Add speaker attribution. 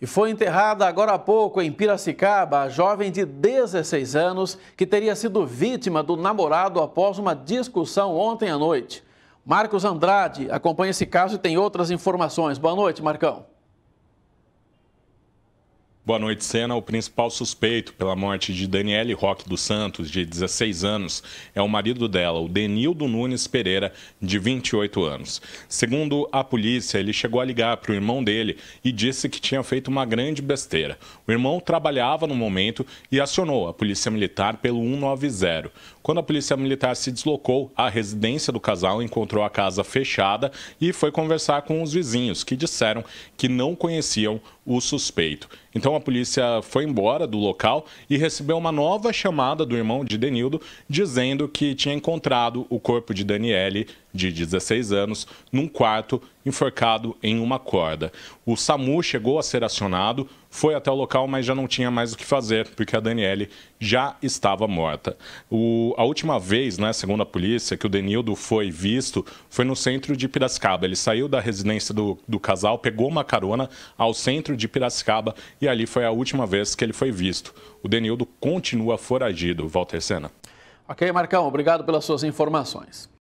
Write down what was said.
Speaker 1: E foi enterrada agora há pouco em Piracicaba a jovem de 16 anos que teria sido vítima do namorado após uma discussão ontem à noite. Marcos Andrade acompanha esse caso e tem outras informações. Boa noite, Marcão.
Speaker 2: Boa noite, Senna. O principal suspeito pela morte de Daniele Roque dos Santos, de 16 anos, é o marido dela, o Denildo Nunes Pereira, de 28 anos. Segundo a polícia, ele chegou a ligar para o irmão dele e disse que tinha feito uma grande besteira. O irmão trabalhava no momento e acionou a polícia militar pelo 190. Quando a polícia militar se deslocou à residência do casal, encontrou a casa fechada e foi conversar com os vizinhos, que disseram que não conheciam o suspeito. Então a polícia foi embora do local e recebeu uma nova chamada do irmão de Denildo dizendo que tinha encontrado o corpo de Daniele de 16 anos num quarto enforcado em uma corda. O SAMU chegou a ser acionado, foi até o local, mas já não tinha mais o que fazer, porque a Daniele já estava morta. O, a última vez, né, segundo a polícia, que o Denildo foi visto foi no centro de Piracicaba. Ele saiu da residência do, do casal, pegou uma carona ao centro de Piracicaba e ali foi a última vez que ele foi visto. O Denildo continua foragido. Walter Senna. Ok, Marcão, obrigado pelas suas informações.